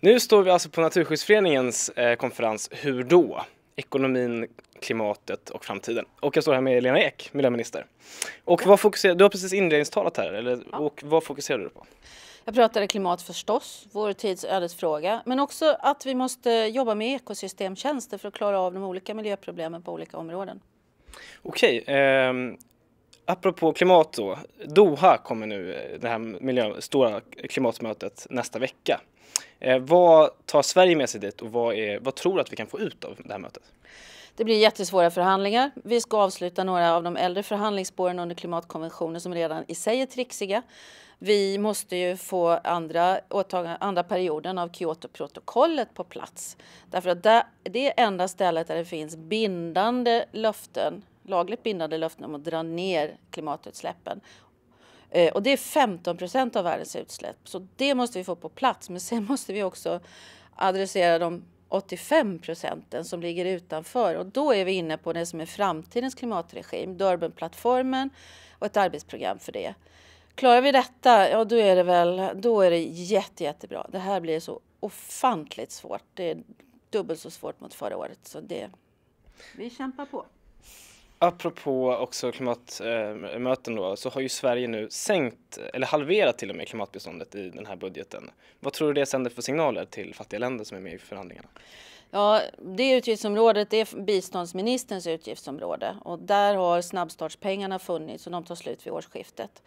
Nu står vi alltså på Naturskyddsföreningens eh, konferens Hur då? Ekonomin, klimatet och framtiden. Och jag står här med Lena Ek, miljöminister. Och vad fokuserar, du har precis inledningstalat här, eller, ja. och vad fokuserar du på? Jag pratade klimat förstås, vår tids ödesfråga, men också att vi måste jobba med ekosystemtjänster för att klara av de olika miljöproblemen på olika områden. Okej, eh, apropå klimat då. Doha kommer nu, eh, det här miljö, stora klimatmötet nästa vecka. Eh, vad tar Sverige med sig dit och vad, är, vad tror du att vi kan få ut av det här mötet? Det blir jättesvåra förhandlingar. Vi ska avsluta några av de äldre förhandlingsspåren under klimatkonventionen som redan i sig är trixiga. Vi måste ju få andra, andra perioden av Kyotoprotokollet på plats. Därför att det är enda stället där det finns bindande löften lagligt bindande löften om att dra ner klimatutsläppen. Eh, och det är 15 procent av världens utsläpp. Så det måste vi få på plats. Men sen måste vi också adressera de 85 procenten som ligger utanför. Och då är vi inne på det som är framtidens klimatregim, Durbanplattformen och ett arbetsprogram för det. Klarar vi detta, ja då är det väl, då är det jätte, jättebra. Det här blir så ofantligt svårt. Det är dubbelt så svårt mot förra året. Så det... Vi kämpar på. Apropå också klimatmöten då, så har ju Sverige nu sänkt, eller halverat till och med, klimatbiståndet i den här budgeten. Vad tror du det sänder för signaler till fattiga länder som är med i förhandlingarna? Ja, det utgiftsområdet det är biståndsministerns utgiftsområde och där har snabbstartspengarna funnits och de tar slut vid årsskiftet.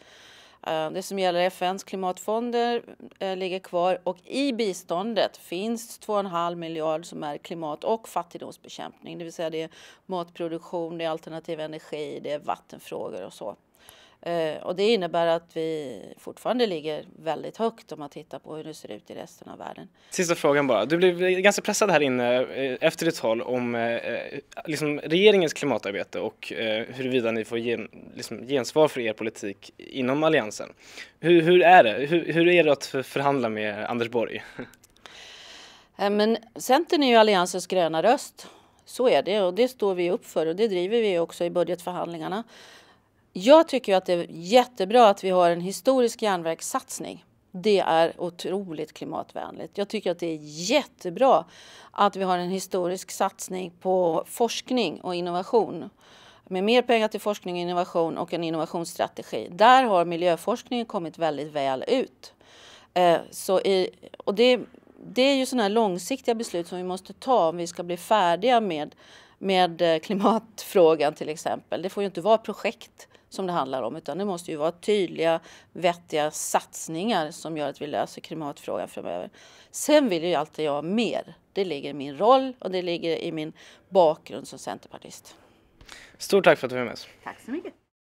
Eh, det som gäller FNs klimatfonder eh, ligger kvar och i biståndet finns 2,5 miljard som är klimat och fattigdomsbekämpning, det vill säga det är matproduktion, det är alternativ energi, det är vattenfrågor och så. Eh, och det innebär att vi fortfarande ligger väldigt högt om man tittar på hur det ser ut i resten av världen. Sista frågan bara. Du blev ganska pressad här inne eh, efter ditt tal om eh, liksom regeringens klimatarbete och huruvida ni får gen, liksom gensvar för er politik inom Alliansen. Hur, hur är det? Hur, hur är det att förhandla med Anders Borg? Men Centern är ju Alliansens gröna röst. Så är det och det står vi upp för och det driver vi också i budgetförhandlingarna. Jag tycker att det är jättebra att vi har en historisk järnvägssatsning. Det är otroligt klimatvänligt. Jag tycker att det är jättebra att vi har en historisk satsning på forskning och innovation med mer pengar till forskning och innovation och en innovationsstrategi. Där har miljöforskningen kommit väldigt väl ut. Eh, så i, och det, det är ju sådana här långsiktiga beslut som vi måste ta om vi ska bli färdiga med, med eh, klimatfrågan till exempel. Det får ju inte vara projekt som det handlar om utan det måste ju vara tydliga, vettiga satsningar som gör att vi löser klimatfrågan framöver. Sen vill ju alltid jag mer. Det ligger i min roll och det ligger i min bakgrund som centerpartist. Stort tack för att du var med oss. Tack så mycket.